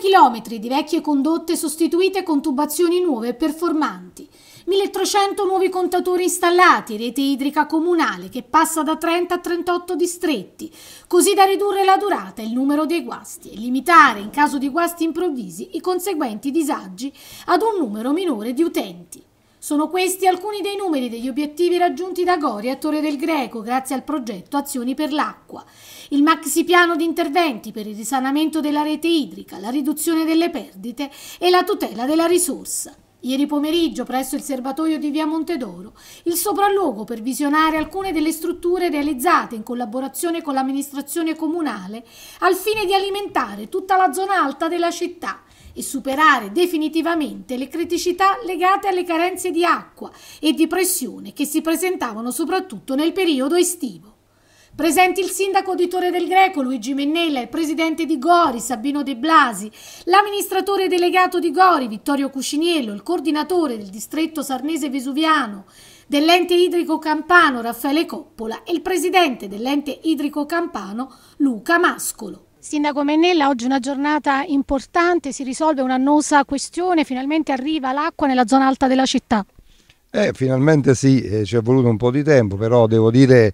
chilometri di vecchie condotte sostituite con tubazioni nuove e performanti, 1300 nuovi contatori installati, rete idrica comunale che passa da 30 a 38 distretti, così da ridurre la durata e il numero dei guasti e limitare, in caso di guasti improvvisi, i conseguenti disagi ad un numero minore di utenti. Sono questi alcuni dei numeri degli obiettivi raggiunti da Gori a Torre del Greco grazie al progetto Azioni per l'acqua. Il maxi piano di interventi per il risanamento della rete idrica, la riduzione delle perdite e la tutela della risorsa. Ieri pomeriggio, presso il serbatoio di via Montedoro, il sopralluogo per visionare alcune delle strutture realizzate in collaborazione con l'amministrazione comunale al fine di alimentare tutta la zona alta della città e superare definitivamente le criticità legate alle carenze di acqua e di pressione che si presentavano soprattutto nel periodo estivo. Presenti il sindaco di Torre del Greco Luigi Mennella, il presidente di Gori Sabino De Blasi, l'amministratore delegato di Gori Vittorio Cusciniello, il coordinatore del distretto sarnese vesuviano dell'ente idrico campano Raffaele Coppola e il presidente dell'ente idrico campano Luca Mascolo. Sindaco Mennella, oggi è una giornata importante, si risolve un'annosa questione, finalmente arriva l'acqua nella zona alta della città. Eh, finalmente sì, eh, ci è voluto un po' di tempo, però devo dire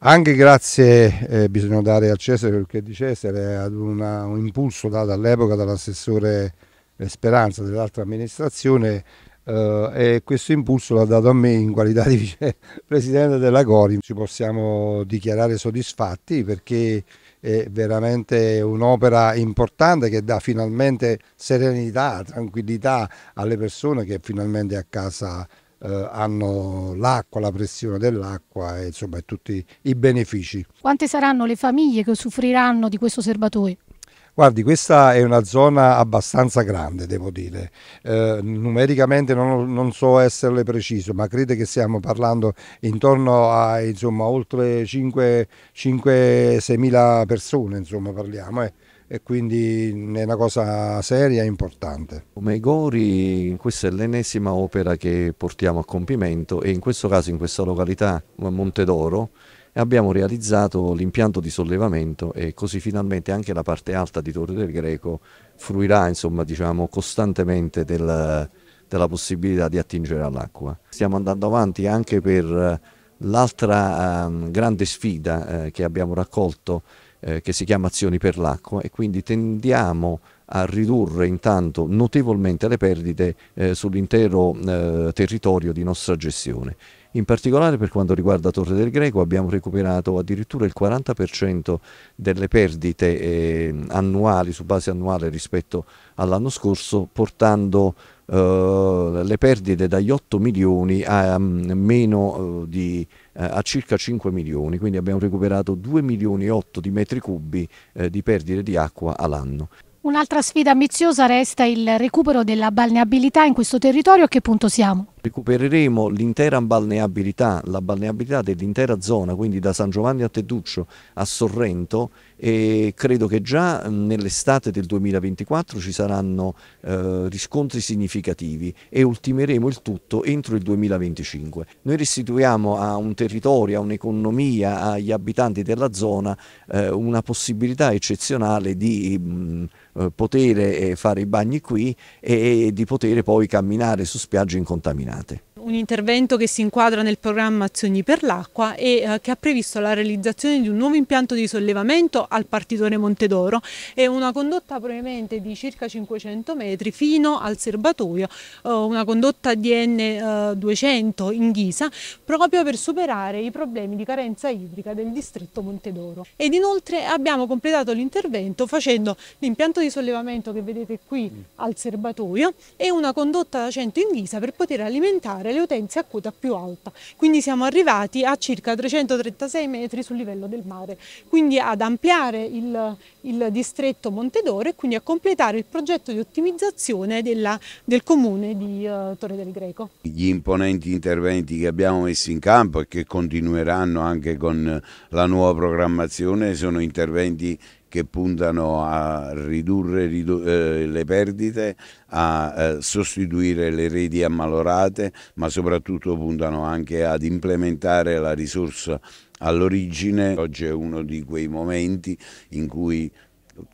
anche grazie, eh, bisogna dare a Cesare quel che di Cesare, eh, ad una, un impulso dato all'epoca dall'assessore eh, Speranza dell'altra amministrazione eh, e questo impulso l'ha dato a me in qualità di vicepresidente della Cori. Ci possiamo dichiarare soddisfatti perché è veramente un'opera importante che dà finalmente serenità, tranquillità alle persone che finalmente a casa eh, hanno l'acqua, la pressione dell'acqua e insomma tutti i benefici. Quante saranno le famiglie che soffriranno di questo serbatoio? Guardi, questa è una zona abbastanza grande, devo dire. Eh, numericamente non, non, so esserle preciso, ma credo che stiamo parlando intorno a insomma, oltre 5-6 mila persone, insomma, parliamo. Eh e quindi è una cosa seria e importante. Come Gori questa è l'ennesima opera che portiamo a compimento e in questo caso in questa località Monte d'Oro, abbiamo realizzato l'impianto di sollevamento e così finalmente anche la parte alta di Torre del Greco fruirà insomma, diciamo, costantemente del, della possibilità di attingere all'acqua. Stiamo andando avanti anche per eh, l'altra um, grande sfida eh, che abbiamo raccolto eh, che si chiama azioni per l'acqua e quindi tendiamo a ridurre intanto notevolmente le perdite eh, sull'intero eh, territorio di nostra gestione. In particolare per quanto riguarda Torre del Greco abbiamo recuperato addirittura il 40% delle perdite eh, annuali su base annuale rispetto all'anno scorso portando Uh, le perdite dagli 8 milioni a, um, meno, uh, di, uh, a circa 5 milioni, quindi abbiamo recuperato 2 milioni e 8 di metri cubi di perdite di acqua all'anno. Un'altra sfida ambiziosa resta il recupero della balneabilità in questo territorio, a che punto siamo? recupereremo l'intera balneabilità, la balneabilità dell'intera zona, quindi da San Giovanni a Teduccio a Sorrento e credo che già nell'estate del 2024 ci saranno eh, riscontri significativi e ultimeremo il tutto entro il 2025. Noi restituiamo a un territorio, a un'economia, agli abitanti della zona eh, una possibilità eccezionale di mh, eh, poter fare i bagni qui e di poter poi camminare su spiagge incontaminate contaminate. Un intervento che si inquadra nel programma Azioni per l'Acqua e eh, che ha previsto la realizzazione di un nuovo impianto di sollevamento al partitore Montedoro e una condotta probabilmente di circa 500 metri fino al serbatoio, eh, una condotta DN 200 eh, in ghisa, proprio per superare i problemi di carenza idrica del distretto Montedoro. Ed inoltre abbiamo completato l'intervento facendo l'impianto di sollevamento che vedete qui mm. al serbatoio e una condotta da 100 in ghisa per poter alimentare aumentare le utenze a quota più alta, quindi siamo arrivati a circa 336 metri sul livello del mare, quindi ad ampliare il, il distretto Montedoro e quindi a completare il progetto di ottimizzazione della, del comune di uh, Torre del Greco. Gli imponenti interventi che abbiamo messo in campo e che continueranno anche con la nuova programmazione sono interventi che puntano a ridurre ridu eh, le perdite, a eh, sostituire le reti ammalorate, ma soprattutto puntano anche ad implementare la risorsa all'origine. Oggi è uno di quei momenti in cui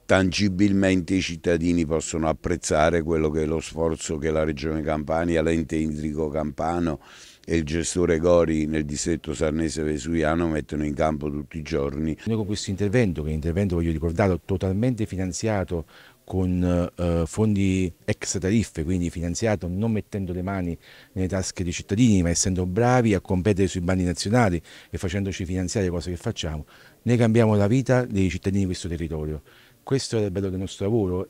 tangibilmente i cittadini possono apprezzare quello che è lo sforzo che la Regione Campania, l'ente idrico campano, e il gestore Gori nel distretto sarnese vesuviano mettono in campo tutti i giorni. Noi con questo intervento, che è un intervento voglio ricordare totalmente finanziato con eh, fondi ex tariffe, quindi finanziato non mettendo le mani nelle tasche dei cittadini, ma essendo bravi a competere sui bandi nazionali e facendoci finanziare le cose che facciamo, noi cambiamo la vita dei cittadini di questo territorio questo è il bello del nostro lavoro,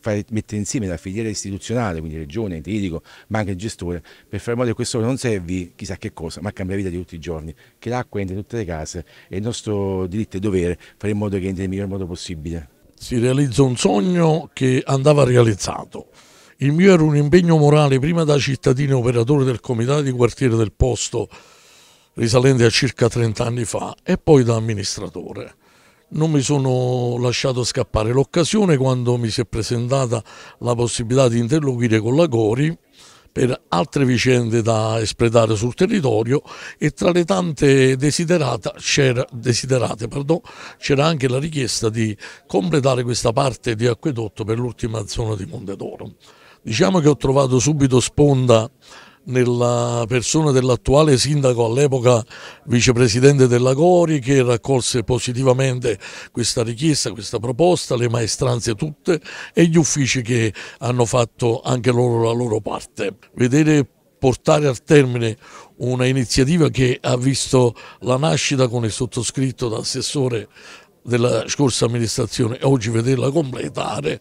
fare, mettere insieme la filiera istituzionale, quindi regione, tirico, ma anche il gestore, per fare in modo che questo non servi chissà che cosa, ma cambia vita di tutti i giorni, che l'acqua entri in tutte le case, è il nostro diritto e dovere fare in modo che entri nel miglior modo possibile. Si realizza un sogno che andava realizzato. Il mio era un impegno morale prima da cittadino operatore del comitato di quartiere del posto risalente a circa 30 anni fa e poi da amministratore non mi sono lasciato scappare l'occasione quando mi si è presentata la possibilità di interloquire con la Cori per altre vicende da espletare sul territorio e tra le tante desiderate c'era anche la richiesta di completare questa parte di acquedotto per l'ultima zona di Mondedoro. Diciamo che ho trovato subito sponda nella persona dell'attuale sindaco all'epoca vicepresidente della Gori che raccolse positivamente questa richiesta, questa proposta, le maestranze tutte e gli uffici che hanno fatto anche loro la loro parte. Vedere portare al termine una iniziativa che ha visto la nascita con il sottoscritto da assessore della scorsa amministrazione e oggi vederla completare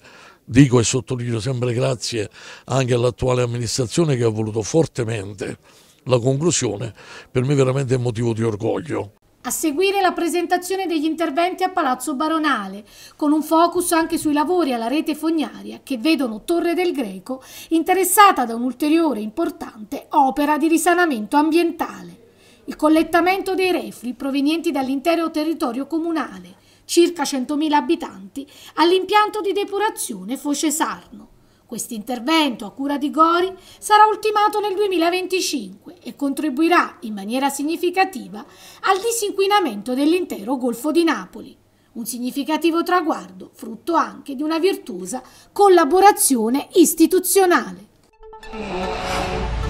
dico e sottolineo sempre grazie anche all'attuale amministrazione che ha voluto fortemente la conclusione, per me veramente è motivo di orgoglio. A seguire la presentazione degli interventi a Palazzo Baronale, con un focus anche sui lavori alla rete fognaria che vedono Torre del Greco interessata da un'ulteriore importante opera di risanamento ambientale. Il collettamento dei reflui provenienti dall'intero territorio comunale, circa 100.000 abitanti, all'impianto di depurazione Foce Sarno. Questo intervento a cura di Gori sarà ultimato nel 2025 e contribuirà in maniera significativa al disinquinamento dell'intero Golfo di Napoli. Un significativo traguardo frutto anche di una virtuosa collaborazione istituzionale.